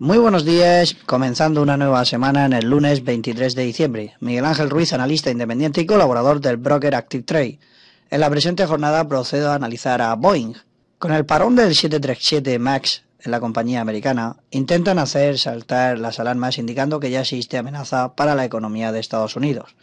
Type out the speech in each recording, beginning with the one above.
Muy buenos días, comenzando una nueva semana en el lunes 23 de diciembre. Miguel Ángel Ruiz, analista independiente y colaborador del broker Active Trade. En la presente jornada procedo a analizar a Boeing. Con el parón del 737 MAX en la compañía americana, intentan hacer saltar las alarmas indicando que ya existe amenaza para la economía de Estados Unidos.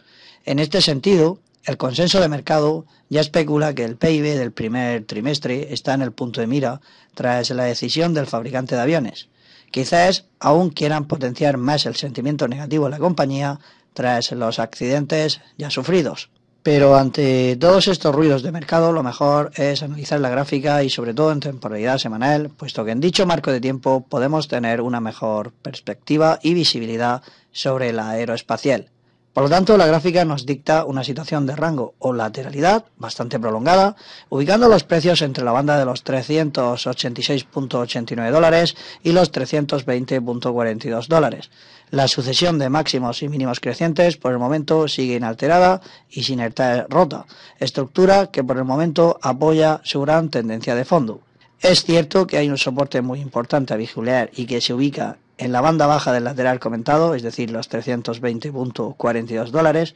En este sentido, el consenso de mercado ya especula que el PIB del primer trimestre está en el punto de mira tras la decisión del fabricante de aviones. Quizás aún quieran potenciar más el sentimiento negativo de la compañía tras los accidentes ya sufridos. Pero ante todos estos ruidos de mercado, lo mejor es analizar la gráfica y sobre todo en temporalidad semanal, puesto que en dicho marco de tiempo podemos tener una mejor perspectiva y visibilidad sobre el aeroespacial. Por lo tanto, la gráfica nos dicta una situación de rango o lateralidad bastante prolongada, ubicando los precios entre la banda de los 386.89 dólares y los 320.42 dólares. La sucesión de máximos y mínimos crecientes por el momento sigue inalterada y sin estar rota, estructura que por el momento apoya su gran tendencia de fondo. Es cierto que hay un soporte muy importante a vigilar y que se ubica en la banda baja del lateral comentado, es decir, los 320.42 dólares,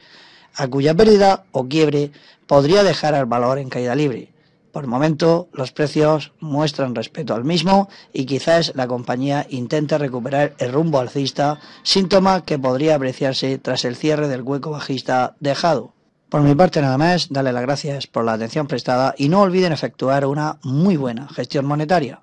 a cuya pérdida o quiebre podría dejar al valor en caída libre. Por el momento, los precios muestran respeto al mismo y quizás la compañía intente recuperar el rumbo alcista, síntoma que podría apreciarse tras el cierre del hueco bajista dejado. Por mi parte nada más, darle las gracias por la atención prestada y no olviden efectuar una muy buena gestión monetaria.